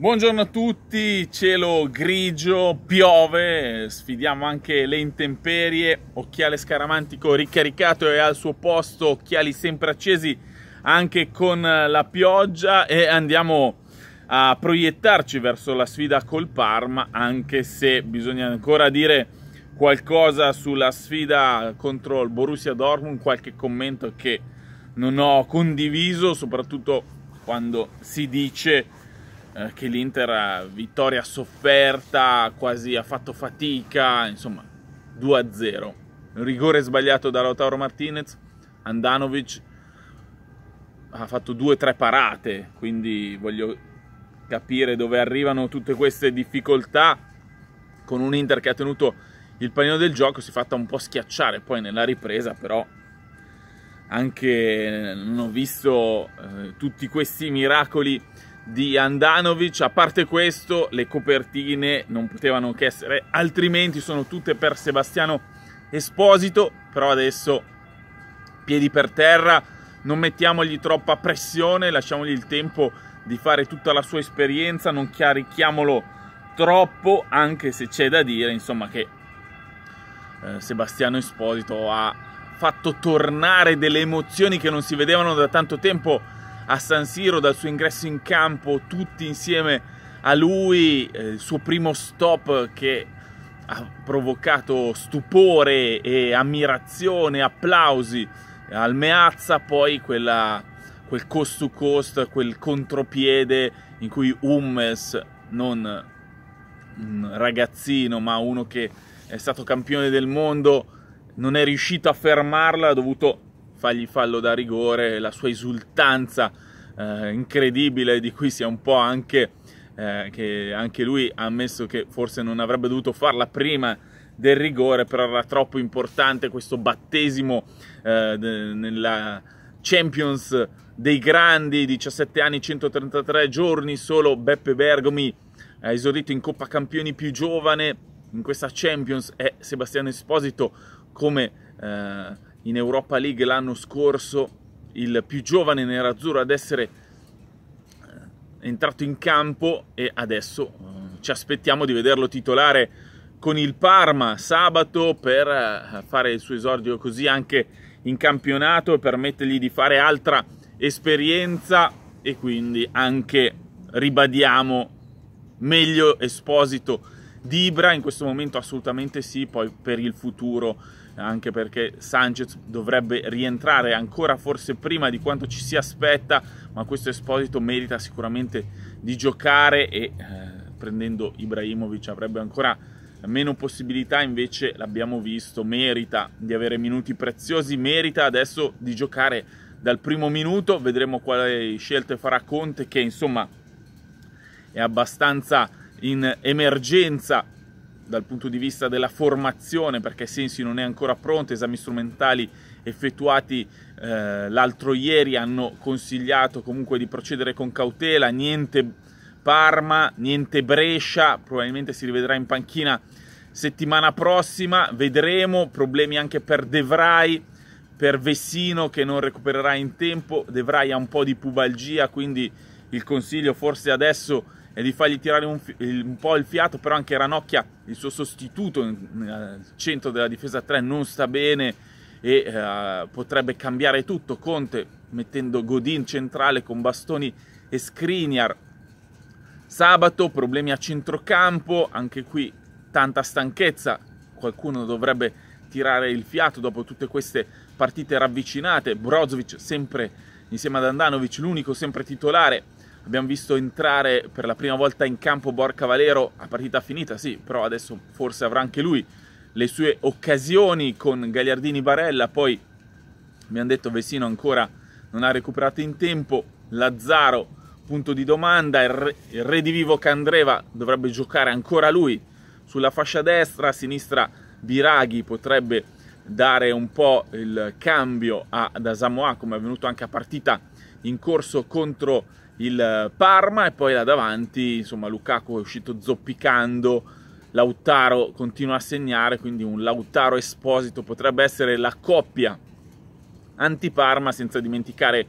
Buongiorno a tutti, cielo grigio, piove, sfidiamo anche le intemperie, occhiale scaramantico ricaricato e al suo posto, occhiali sempre accesi anche con la pioggia e andiamo a proiettarci verso la sfida col Parma, anche se bisogna ancora dire qualcosa sulla sfida contro il Borussia Dortmund, qualche commento che non ho condiviso, soprattutto quando si dice eh, che l'Inter vittoria sofferta, quasi ha fatto fatica, insomma 2-0. Rigore sbagliato da Lautaro Martinez, Andanovic ha fatto 2-3 parate, quindi voglio capire dove arrivano tutte queste difficoltà con un Inter che ha tenuto il pallino del gioco, si è fatta un po' schiacciare poi nella ripresa, però anche non ho visto eh, tutti questi miracoli di Andanovic, a parte questo le copertine non potevano che essere altrimenti, sono tutte per Sebastiano Esposito, però adesso piedi per terra, non mettiamogli troppa pressione, lasciamogli il tempo di fare tutta la sua esperienza, non carichiamolo troppo, anche se c'è da dire, insomma, che eh, Sebastiano Esposito ha fatto tornare delle emozioni che non si vedevano da tanto tempo a San Siro dal suo ingresso in campo, tutti insieme a lui, eh, il suo primo stop che ha provocato stupore e ammirazione, applausi al Meazza, poi quella, quel cost to cost, quel contropiede in cui Hummels non un ragazzino ma uno che è stato campione del mondo, non è riuscito a fermarla, ha dovuto fargli fallo da rigore, la sua esultanza eh, incredibile di cui si è un po' anche, eh, che anche lui ha ammesso che forse non avrebbe dovuto farla prima del rigore, però era troppo importante questo battesimo eh, nella Champions dei grandi, 17 anni, 133 giorni, solo Beppe Bergomi ha esordito in Coppa Campioni più giovane, in questa Champions e Sebastiano Esposito come eh, in Europa League l'anno scorso, il più giovane nerazzurro ad essere eh, entrato in campo e adesso eh, ci aspettiamo di vederlo titolare con il Parma sabato per eh, fare il suo esordio così anche in campionato e permettergli di fare altra esperienza e quindi anche ribadiamo meglio esposito di Ibra in questo momento assolutamente sì, poi per il futuro anche perché Sanchez dovrebbe rientrare ancora forse prima di quanto ci si aspetta, ma questo Esposito merita sicuramente di giocare e eh, prendendo Ibrahimovic avrebbe ancora meno possibilità, invece l'abbiamo visto, merita di avere minuti preziosi, merita adesso di giocare dal primo minuto, vedremo quali scelte farà Conte che insomma è abbastanza in emergenza dal punto di vista della formazione, perché Sensi non è ancora pronto, esami strumentali effettuati eh, l'altro ieri hanno consigliato comunque di procedere con cautela, niente Parma, niente Brescia, probabilmente si rivedrà in panchina settimana prossima, vedremo, problemi anche per De per Vessino che non recupererà in tempo, De ha un po' di pubalgia, quindi il consiglio forse adesso e di fargli tirare un, un, po' il fiato, però anche Ranocchia, il suo sostituto al centro della difesa 3, non sta bene e eh, potrebbe cambiare tutto. Conte mettendo Godin centrale con Bastoni e Skriniar. Sabato problemi a centrocampo, anche qui tanta stanchezza, qualcuno dovrebbe tirare il fiato dopo tutte queste partite ravvicinate. Brozovic sempre insieme ad Andanovic, l'unico sempre titolare Abbiamo visto entrare per la prima volta in campo Borca Valero a partita finita, sì, però adesso forse avrà anche lui le sue occasioni con Gagliardini Barella, poi mi hanno detto Vesino ancora non ha recuperato in tempo, Lazzaro punto di domanda, il re, il re di vivo Candreva dovrebbe giocare ancora lui sulla fascia destra, a sinistra Biraghi potrebbe dare un po' il cambio ad Asamoa come è avvenuto anche a partita in corso contro il eh, Parma e poi là davanti, insomma, Lukaku è uscito zoppicando. Lautaro continua a segnare, quindi un Lautaro Esposito potrebbe essere la coppia anti-Parma, senza dimenticare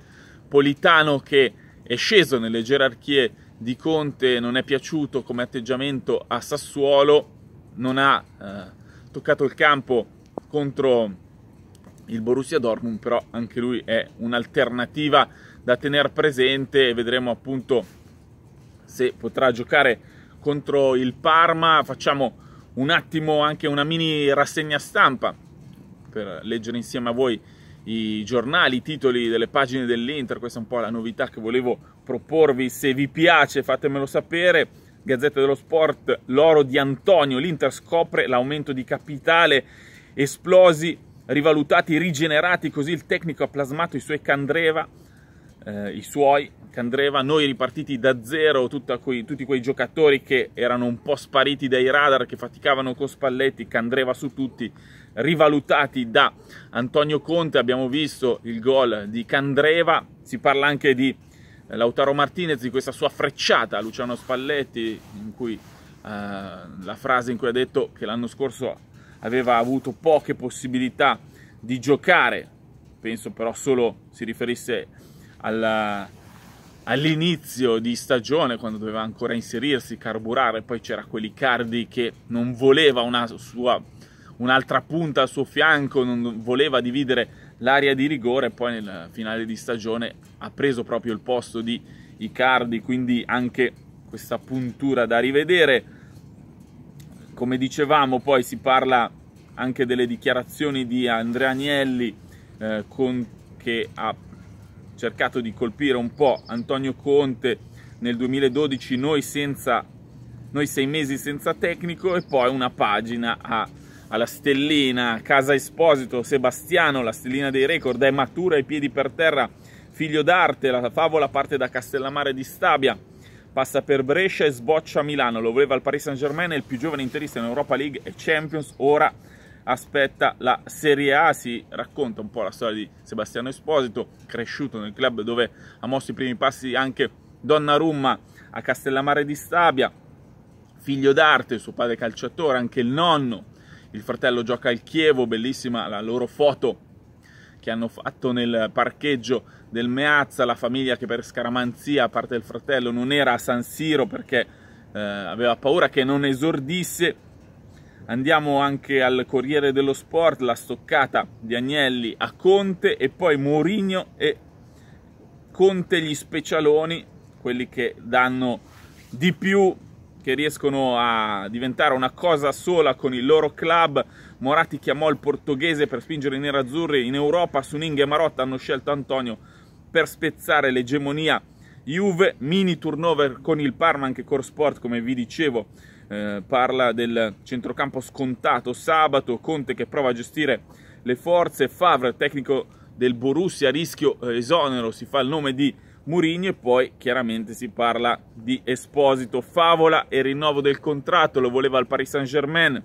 Politano che è sceso nelle gerarchie di Conte, non è piaciuto come atteggiamento a Sassuolo, non ha eh, toccato il campo contro il Borussia Dortmund, però anche lui è un'alternativa da tenere presente e vedremo appunto se potrà giocare contro il Parma. Facciamo un attimo anche una mini rassegna stampa per leggere insieme a voi i giornali, i titoli delle pagine dell'Inter, questa è un po' la novità che volevo proporvi, se vi piace fatemelo sapere. Gazzetta dello Sport, l'oro di Antonio, l'Inter scopre l'aumento di capitale, esplosi rivalutati, rigenerati, così il tecnico ha plasmato i suoi Candreva, eh, i suoi Candreva, noi ripartiti da zero, quei, tutti quei giocatori che erano un po' spariti dai radar, che faticavano con Spalletti, Candreva su tutti, rivalutati da Antonio Conte, abbiamo visto il gol di Candreva, si parla anche di eh, Lautaro Martinez, di questa sua frecciata a Luciano Spalletti, in cui eh, la frase in cui ha detto che l'anno scorso aveva avuto poche possibilità di giocare, penso però solo si riferisse alla, all'inizio di stagione quando doveva ancora inserirsi, carburare, poi c'era quell'Icardi che non voleva una sua, un'altra punta al suo fianco, non voleva dividere l'area di rigore, poi nel finale di stagione ha preso proprio il posto di Icardi, quindi anche questa puntura da rivedere. Come dicevamo poi si parla anche delle dichiarazioni di Andrea Agnelli eh, con, che ha cercato di colpire un po' Antonio Conte nel 2012 noi, senza, noi sei mesi senza tecnico e poi una pagina a, alla stellina Casa Esposito, Sebastiano, la stellina dei record, è matura ai piedi per terra, figlio d'arte, la favola parte da Castellamare di Stabia, passa per Brescia e sboccia a Milano, lo voleva il Paris Saint Germain, è il più giovane interista in Europa League e Champions, ora aspetta la Serie A, si racconta un po' la storia di Sebastiano Esposito, cresciuto nel club dove ha mosso i primi passi anche Donnarumma a Castellamare di Stabia, figlio d'arte, suo padre calciatore, anche il nonno, il fratello gioca al Chievo, bellissima la loro foto che hanno fatto nel parcheggio del Meazza, la famiglia che per scaramanzia, a parte il fratello, non era a San Siro perché eh, aveva paura che non esordisse. Andiamo anche al Corriere dello Sport, la stoccata di Agnelli a Conte e poi Mourinho e Conte gli specialoni, quelli che danno di più, che riescono a diventare una cosa sola con il loro club. Moratti chiamò il portoghese per spingere i nerazzurri in Europa, Suning e Marotta hanno scelto Antonio per spezzare l'egemonia Juve, mini turnover con il Parma, anche Core Sport come vi dicevo eh, parla del centrocampo scontato sabato, Conte che prova a gestire le forze, Favre tecnico del Borussia, rischio eh, esonero, si fa il nome di Murigno e poi chiaramente si parla di Esposito, favola e rinnovo del contratto, lo voleva il Paris Saint Germain,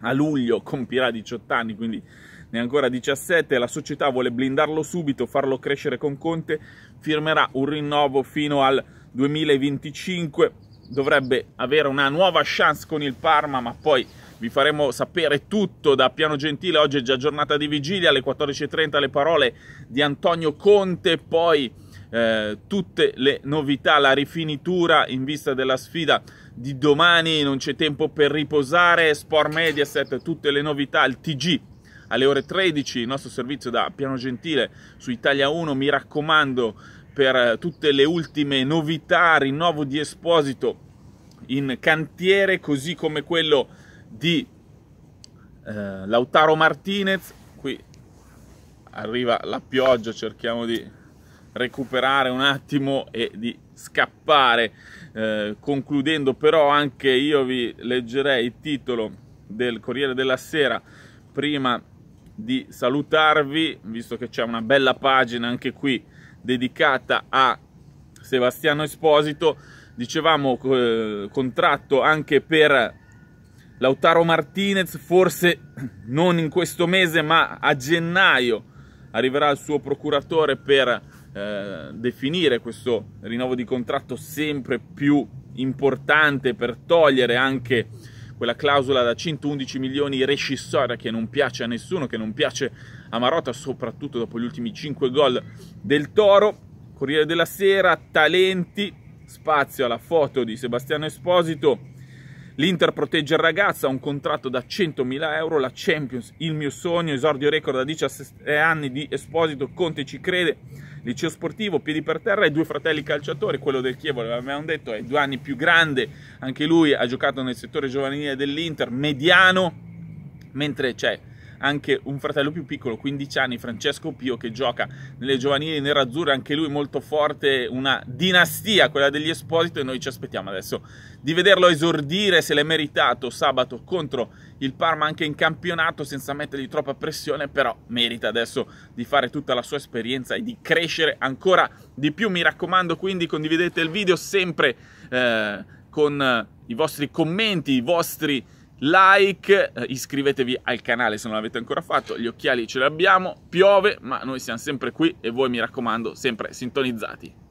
a luglio compirà 18 anni, quindi ne è ancora 17, la società vuole blindarlo subito, farlo crescere con Conte, firmerà un rinnovo fino al 2025, dovrebbe avere una nuova chance con il Parma, ma poi vi faremo sapere tutto da Piano Gentile, oggi è già giornata di vigilia, alle 14.30 le parole di Antonio Conte, poi eh, tutte le novità, la rifinitura in vista della sfida di domani, non c'è tempo per riposare, Sport Mediaset, tutte le novità, il TG alle ore 13, il nostro servizio da Piano Gentile su Italia 1, mi raccomando per eh, tutte le ultime novità, rinnovo di Esposito in cantiere, così come quello di eh, Lautaro Martinez, qui arriva la pioggia, cerchiamo di recuperare un attimo e di scappare. Eh, concludendo però anche io vi leggerei il titolo del Corriere della Sera prima di salutarvi, visto che c'è una bella pagina anche qui dedicata a Sebastiano Esposito, dicevamo eh, contratto anche per Lautaro Martinez, forse non in questo mese ma a gennaio arriverà il suo procuratore per eh, definire questo rinnovo di contratto sempre più importante per togliere anche quella clausola da 111 milioni rescissoria che non piace a nessuno, che non piace a Marotta, soprattutto dopo gli ultimi 5 gol del Toro. Corriere della Sera, talenti, spazio alla foto di Sebastiano Esposito. L'Inter protegge il ragazzo, ha un contratto da 100.000 euro, la Champions, il mio sogno, esordio record da 17 anni di Esposito, Conte ci crede, liceo sportivo, piedi per terra e due fratelli calciatori, quello del Chievo, l'avevamo detto, è due anni più grande, anche lui ha giocato nel settore giovanile dell'Inter, mediano, mentre c'è anche un fratello più piccolo, 15 anni, Francesco Pio, che gioca nelle giovanili nerazzurre, anche lui molto forte, una dinastia, quella degli Esposito, e noi ci aspettiamo adesso di vederlo esordire, se l'è meritato, sabato contro il Parma anche in campionato, senza mettergli troppa pressione, però merita adesso di fare tutta la sua esperienza e di crescere ancora di più. Mi raccomando, quindi condividete il video sempre eh, con i vostri commenti, i vostri like, eh, iscrivetevi al canale se non l'avete ancora fatto, gli occhiali ce li abbiamo, piove ma noi siamo sempre qui e voi mi raccomando sempre sintonizzati.